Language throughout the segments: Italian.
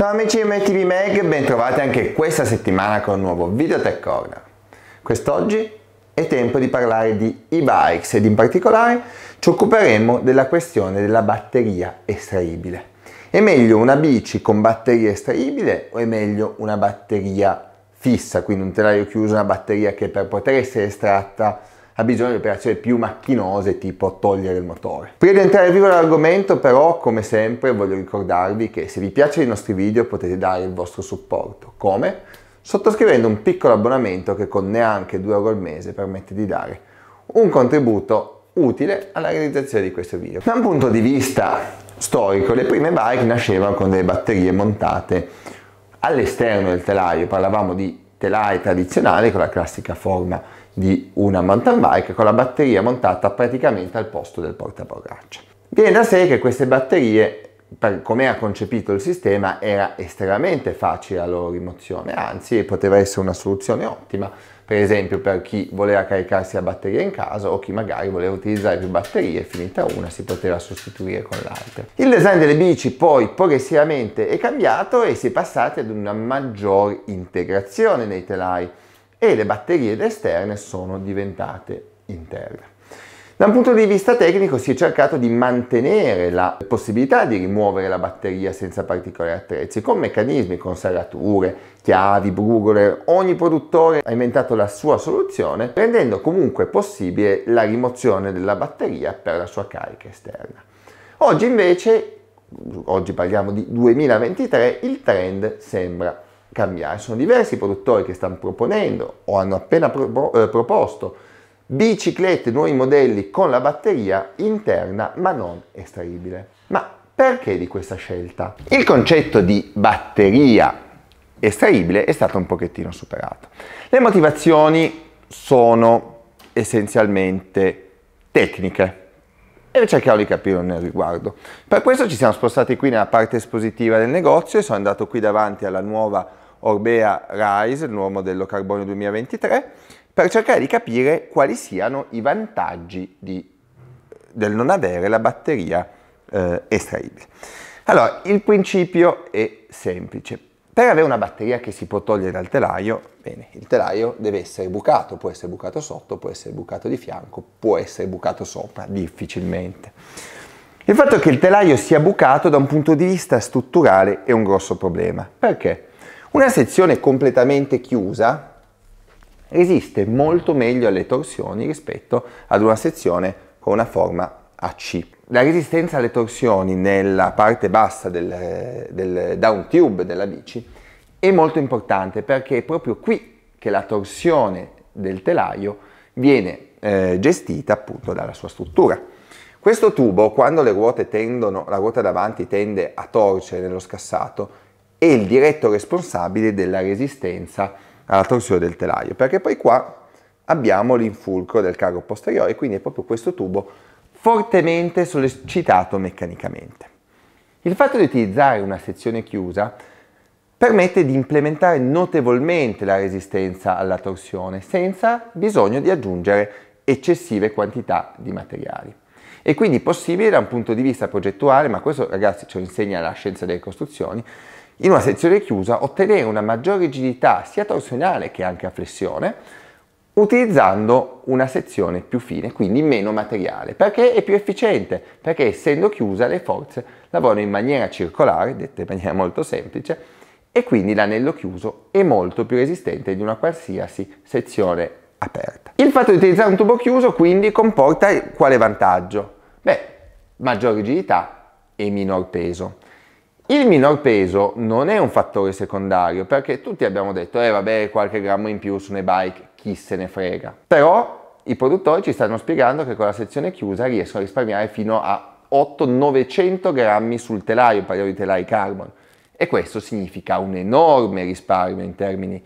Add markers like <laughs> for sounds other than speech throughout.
Ciao amici di MTV Mag, bentrovati anche questa settimana con un nuovo video Tech Corner. Quest'oggi è tempo di parlare di e-bikes ed in particolare ci occuperemo della questione della batteria estraibile. È meglio una bici con batteria estraibile o è meglio una batteria fissa, quindi un telaio chiuso, una batteria che per poter essere estratta ha bisogno di operazioni più macchinose tipo togliere il motore. Prima di entrare vivo l'argomento però come sempre voglio ricordarvi che se vi piacciono i nostri video potete dare il vostro supporto. Come? Sottoscrivendo un piccolo abbonamento che con neanche 2 euro al mese permette di dare un contributo utile alla realizzazione di questo video. Da un punto di vista storico, le prime bike nascevano con delle batterie montate all'esterno del telaio, parlavamo di telai tradizionali con la classica forma di una mountain bike con la batteria montata praticamente al posto del portaborraccia. Viene da sé che queste batterie per come era concepito il sistema era estremamente facile la loro rimozione, anzi poteva essere una soluzione ottima, per esempio per chi voleva caricarsi la batteria in casa o chi magari voleva utilizzare più batterie, finita una si poteva sostituire con l'altra. Il design delle bici poi progressivamente è cambiato e si è passati ad una maggior integrazione nei telai e le batterie esterne sono diventate interne. Da un punto di vista tecnico si è cercato di mantenere la possibilità di rimuovere la batteria senza particolari attrezzi, con meccanismi, con serrature, chiavi, brugole, ogni produttore ha inventato la sua soluzione, rendendo comunque possibile la rimozione della batteria per la sua carica esterna. Oggi invece, oggi parliamo di 2023, il trend sembra cambiare. Sono diversi i produttori che stanno proponendo o hanno appena pro- eh, proposto biciclette, nuovi modelli con la batteria interna ma non estraibile. Ma perché di questa scelta? Il concetto di batteria estraibile è stato un pochettino superato. Le motivazioni sono essenzialmente tecniche e cerchiamo di capire nel riguardo. Per questo ci siamo spostati qui nella parte espositiva del negozio e sono andato qui davanti alla nuova Orbea Rise, il nuovo modello carbonio 2023, per cercare di capire quali siano i vantaggi di, del non avere la batteria eh, estraibile. Allora, il principio è semplice. Per avere una batteria che si può togliere dal telaio, bene, il telaio deve essere bucato, può essere bucato sotto, può essere bucato di fianco, può essere bucato sopra, difficilmente. Il fatto che il telaio sia bucato da un punto di vista strutturale è un grosso problema. Perché? Una sezione completamente chiusa resiste molto meglio alle torsioni rispetto ad una sezione con una forma a C. La resistenza alle torsioni nella parte bassa del, del down tube della bici è molto importante perché è proprio qui che la torsione del telaio viene eh, gestita appunto dalla sua struttura. Questo tubo, quando tendono, la ruota davanti tende a torcere nello scassato, e il diretto responsabile della resistenza alla torsione del telaio, perché poi qua abbiamo l'infulcro del carro posteriore, quindi è proprio questo tubo fortemente sollecitato meccanicamente. Il fatto di utilizzare una sezione chiusa permette di implementare notevolmente la resistenza alla torsione senza bisogno di aggiungere eccessive quantità di materiali. È quindi possibile da un punto di vista progettuale, ma questo ragazzi ce lo insegna la scienza delle costruzioni, in una sezione chiusa ottenere una maggiore rigidità sia torsionale che anche a flessione utilizzando una sezione più fine, quindi meno materiale, perché è più efficiente, perché essendo chiusa le forze lavorano in maniera circolare, dette in maniera molto semplice, e quindi l'anello chiuso è molto più resistente di una qualsiasi sezione aperta. Il fatto di utilizzare un tubo chiuso quindi comporta quale vantaggio? Beh, maggior rigidità e minor peso. Il minor peso non è un fattore secondario perché tutti abbiamo detto, eh vabbè, qualche grammo in più su una bike, chi se ne frega. Però i produttori ci stanno spiegando che con la sezione chiusa riescono a risparmiare fino a 800-900 grammi sul telaio, parliamo di telai carbon. E questo significa un enorme risparmio in termini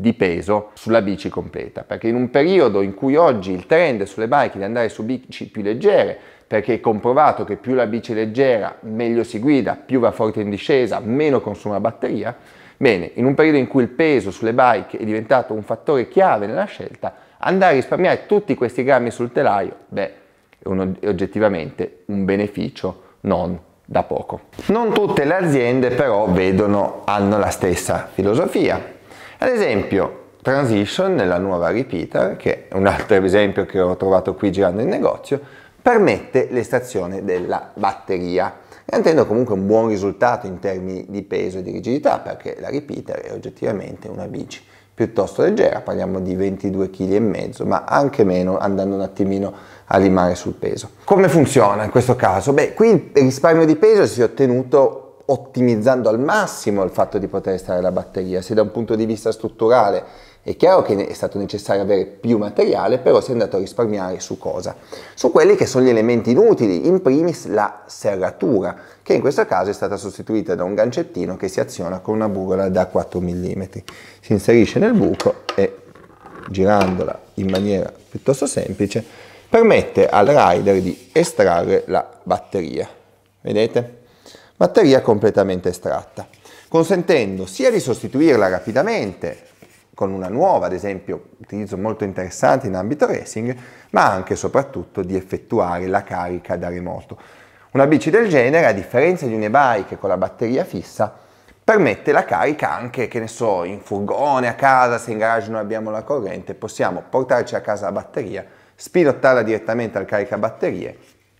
di peso sulla bici completa, perché in un periodo in cui oggi il trend sulle bike è di andare su bici più leggere, perché è comprovato che più la bici è leggera, meglio si guida, più va forte in discesa, meno consuma batteria, bene, in un periodo in cui il peso sulle bike è diventato un fattore chiave nella scelta, andare a risparmiare tutti questi grammi sul telaio, beh, è, un, è oggettivamente un beneficio non da poco. Non tutte le aziende però vedono, hanno la stessa filosofia. Ad esempio, Transition nella nuova repeater, che è un altro <laughs> esempio che ho trovato qui girando in negozio, permette l'estrazione della batteria, garantendo comunque un buon risultato in termini di peso e di rigidità, perché la repeater è oggettivamente una bici piuttosto leggera, parliamo di 22,5 kg, ma anche meno andando un attimino a limare sul peso. Come funziona in questo caso? Beh, qui il risparmio di peso si è ottenuto ottimizzando al massimo il fatto di poter estare la batteria, se da un punto di vista strutturale è chiaro che è stato necessario avere più materiale, però si è andato a risparmiare su cosa? Su quelli che sono gli elementi inutili, in primis la serratura, che in questo caso è stata sostituita da un gancettino che si aziona con una bugola da 4 mm. Si inserisce nel buco e girandola in maniera piuttosto semplice permette al rider di estrarre la batteria. Vedete? batteria completamente estratta, consentendo sia di sostituirla rapidamente con una nuova, ad esempio, utilizzo molto interessante in ambito racing, ma anche e soprattutto di effettuare la carica da remoto. Una bici del genere, a differenza di un e bike con la batteria fissa, permette la carica anche, che ne so, in furgone, a casa, se in garage non abbiamo la corrente, possiamo portarci a casa la batteria, spinottarla direttamente al caricabatterie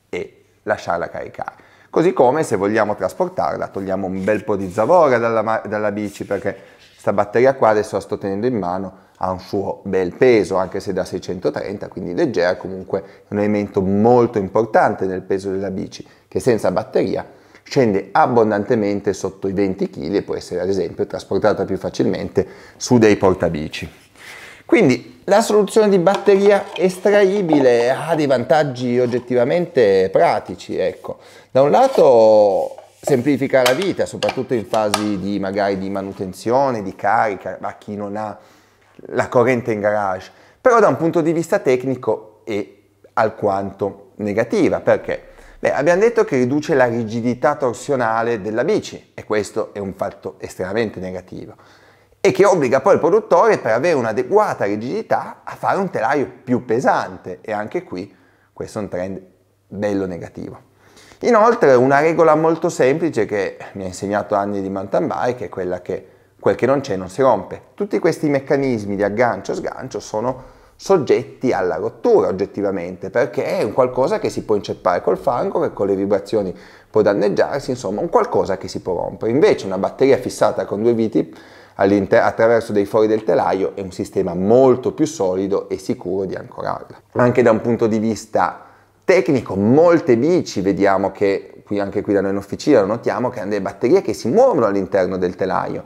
e lasciarla caricare. Così come se vogliamo trasportarla, togliamo un bel po' di zavorra dalla, dalla bici perché questa batteria qua adesso la sto tenendo in mano, ha un suo bel peso anche se da 630 quindi leggera comunque è un elemento molto importante nel peso della bici che senza batteria scende abbondantemente sotto i 20 kg e può essere ad esempio trasportata più facilmente su dei portabici. Quindi la soluzione di batteria estraibile ha dei vantaggi oggettivamente pratici, ecco. Da un lato semplifica la vita, soprattutto in fasi di, magari di manutenzione, di carica, a chi non ha la corrente in garage, però da un punto di vista tecnico è alquanto negativa, perché? Beh, abbiamo detto che riduce la rigidità torsionale della bici e questo è un fatto estremamente negativo e che obbliga poi il produttore per avere un'adeguata rigidità a fare un telaio più pesante e anche qui questo è un trend bello negativo. Inoltre una regola molto semplice che mi ha insegnato anni di mountain bike è quella che quel che non c'è non si rompe. Tutti questi meccanismi di aggancio-sgancio sono soggetti alla rottura oggettivamente perché è un qualcosa che si può inceppare col fango, che con le vibrazioni può danneggiarsi, insomma un qualcosa che si può rompere. Invece una batteria fissata con due viti attraverso dei fori del telaio è un sistema molto più solido e sicuro di ancorarla. Anche da un punto di vista tecnico, molte bici vediamo che anche qui da noi in officina lo notiamo che hanno delle batterie che si muovono all'interno del telaio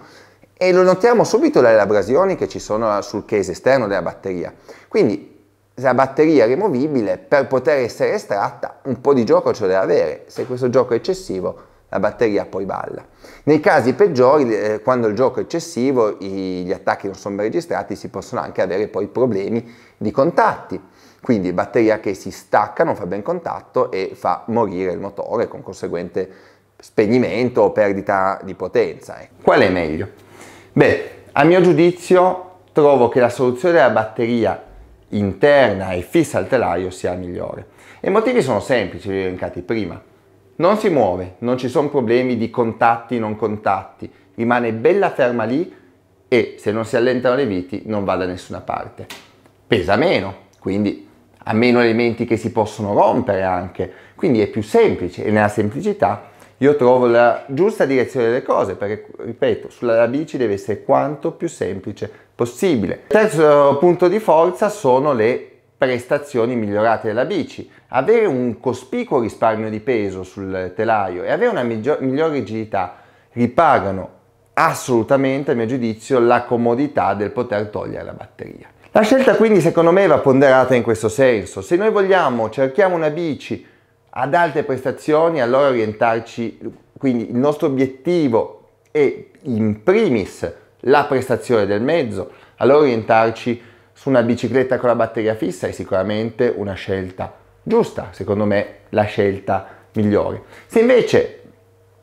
e lo notiamo subito dalle abrasioni che ci sono sul case esterno della batteria. Quindi la batteria rimovibile per poter essere estratta un po' di gioco ce deve avere, se questo gioco è eccessivo la batteria poi balla. Nei casi peggiori, eh, quando il gioco è eccessivo, i, gli attacchi non sono registrati, si possono anche avere poi problemi di contatti. Quindi batteria che si stacca, non fa ben contatto e fa morire il motore con conseguente spegnimento o perdita di potenza. Ecco. Qual è meglio? Beh, a mio giudizio trovo che la soluzione della batteria interna e fissa al telaio sia migliore. i motivi sono semplici, li ho elencati prima. Non si muove, non ci sono problemi di contatti, non contatti, rimane bella ferma lì e se non si allentano le viti non va da nessuna parte. Pesa meno, quindi ha meno elementi che si possono rompere anche, quindi è più semplice e nella semplicità io trovo la giusta direzione delle cose perché, ripeto, sulla bici deve essere quanto più semplice possibile. terzo punto di forza sono le prestazioni migliorate della bici. Avere un cospicuo risparmio di peso sul telaio e avere una migliore rigidità ripagano assolutamente, a mio giudizio, la comodità del poter togliere la batteria. La scelta quindi secondo me va ponderata in questo senso. Se noi vogliamo, cerchiamo una bici ad alte prestazioni, allora orientarci, quindi il nostro obiettivo è in primis la prestazione del mezzo, allora orientarci su una bicicletta con la batteria fissa è sicuramente una scelta giusta, secondo me la scelta migliore. Se invece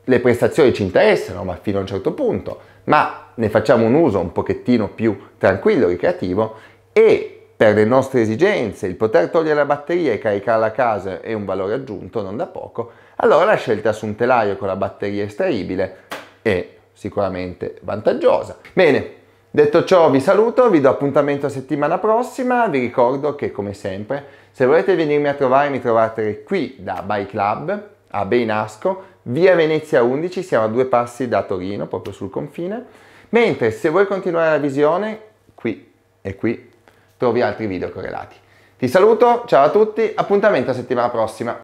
le prestazioni ci interessano, ma fino a un certo punto, ma ne facciamo un uso un pochettino più tranquillo, ricreativo e per le nostre esigenze, il poter togliere la batteria e caricarla a casa è un valore aggiunto, non da poco, allora la scelta su un telaio con la batteria estraibile è sicuramente vantaggiosa. Bene, Detto ciò vi saluto, vi do appuntamento settimana prossima, vi ricordo che come sempre se volete venirmi a trovare mi trovate qui da Bike Club a Beinasco, via Venezia 11, siamo a due passi da Torino, proprio sul confine, mentre se vuoi continuare la visione qui e qui trovi altri video correlati. Ti saluto, ciao a tutti, appuntamento settimana prossima.